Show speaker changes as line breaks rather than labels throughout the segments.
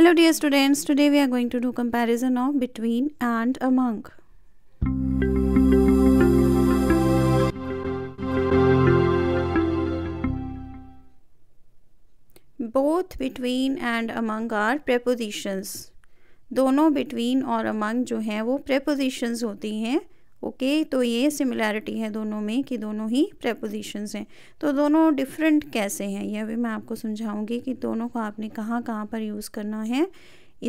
Hello dear students, today we are going to do comparison of between and among. Both between and among are prepositions. दोनों between और among जो हैं वो prepositions होती हैं okay तो ये सिमिलैरिटी है दोनों में कि दोनों ही प्रेपोजिशंस हैं तो दोनों डिफरेंट कैसे हैं यह भी मैं आपको समझाऊंगी कि दोनों को आपने कहाँ कहाँ पर यूज़ करना है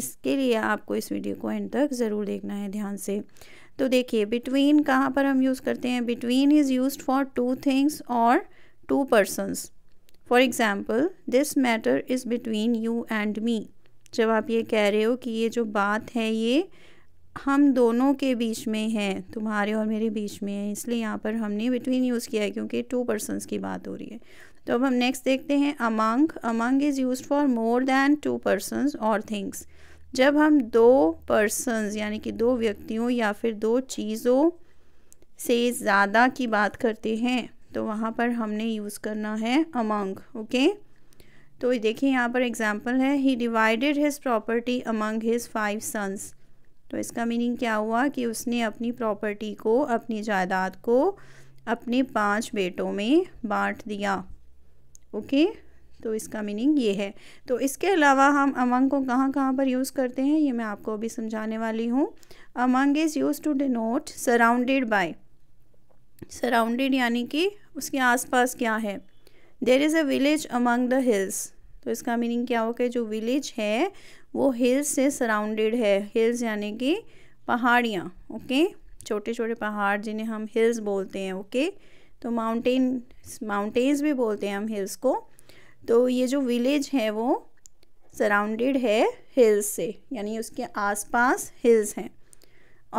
इसके लिए आपको इस वीडियो को एंड तक ज़रूर देखना है ध्यान से तो देखिए बिटवीन कहाँ पर हम यूज़ करते हैं between is use for two things और two persons for example this matter is between you and me जब आप ये कह रहे हो कि ये जो बात है ये हम दोनों के बीच में है तुम्हारे और मेरे बीच में है इसलिए यहाँ पर हमने बिटवीन यूज़ किया है क्योंकि टू पर्सनस की बात हो रही है तो अब हम नेक्स्ट देखते हैं among among is use for more than two persons और थिंग्स जब हम दो पर्सनस यानी कि दो व्यक्तियों या फिर दो चीज़ों से ज़्यादा की बात करते हैं तो वहाँ पर हमने यूज़ करना है अमंग ओके तो देखिए यहाँ पर एग्जाम्पल है he divided his property among his five sons तो इसका मीनिंग क्या हुआ कि उसने अपनी प्रॉपर्टी को अपनी जायदाद को अपने पांच बेटों में बांट दिया ओके तो इसका मीनिंग ये है तो इसके अलावा हम अमंग को कहाँ कहाँ पर यूज़ करते हैं ये मैं आपको अभी समझाने वाली हूँ among is use to denote surrounded by surrounded यानी कि उसके आसपास क्या है there is a village among the hills तो इसका मीनिंग क्या होगा जो विलेज है वो हिल्स से सराउंडेड है हिल्स यानी कि पहाड़ियाँ ओके छोटे छोटे पहाड़ जिन्हें हम हिल्स बोलते हैं ओके तो माउंटेन माउंटेन्स भी बोलते हैं हम हिल्स को तो ये जो विलेज है वो सराउंडेड है हिल्स से यानी उसके आसपास हिल्स हैं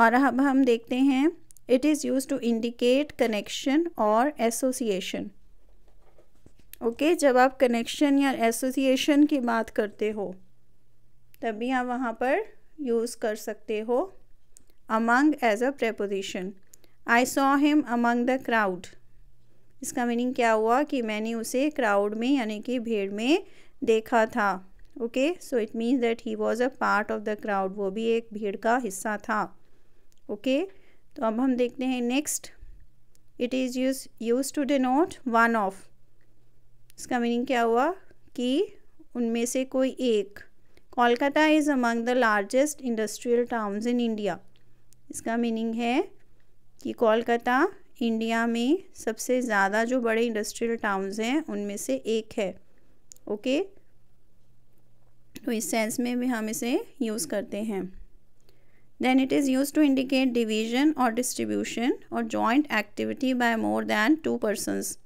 और अब हम देखते हैं it is use to indicate connection और एसोसिएशन ओके जब आप कनेक्शन या एसोसिएशन की बात करते हो तभी आप वहाँ पर यूज़ कर सकते हो among as a preposition I saw him among the crowd इसका मीनिंग क्या हुआ कि मैंने उसे क्राउड में यानी कि भीड़ में देखा था okay so it means that he was a part of the crowd वो भी एक भीड़ का हिस्सा था ओके okay? तो अब हम देखते हैं next it is use use to denote one of इसका मीनिंग क्या हुआ कि उनमें से कोई एक Kolkata is among the largest industrial towns in India इसका मीनिंग है कि कोलकाता इंडिया में सबसे ज़्यादा जो बड़े इंडस्ट्रियल टाउन्स हैं उनमें से एक है ओके तो इस सेंस में भी हम इसे यूज़ करते हैं then it is use to indicate division और डिस्ट्रीब्यूशन और joint activity by more than two persons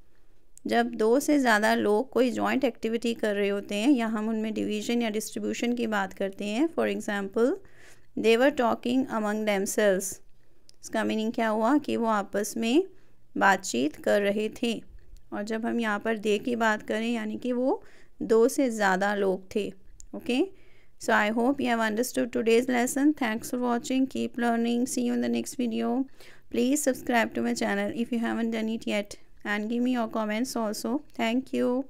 जब दो से ज़्यादा लोग कोई जॉइंट एक्टिविटी कर रहे होते हैं या हम उनमें डिवीजन या डिस्ट्रीब्यूशन की बात करते हैं for example they're talking among themselves selves इसका मीनिंग क्या हुआ कि वो आपस में बातचीत कर रहे थे और जब हम यहाँ पर दे की बात करें यानी कि वो दो से ज़्यादा लोग थे okay so I hope you have understood today's lesson thanks for watching keep learning see you in the next video please subscribe to my channel if you haven't done it yet and give me your comments also thank you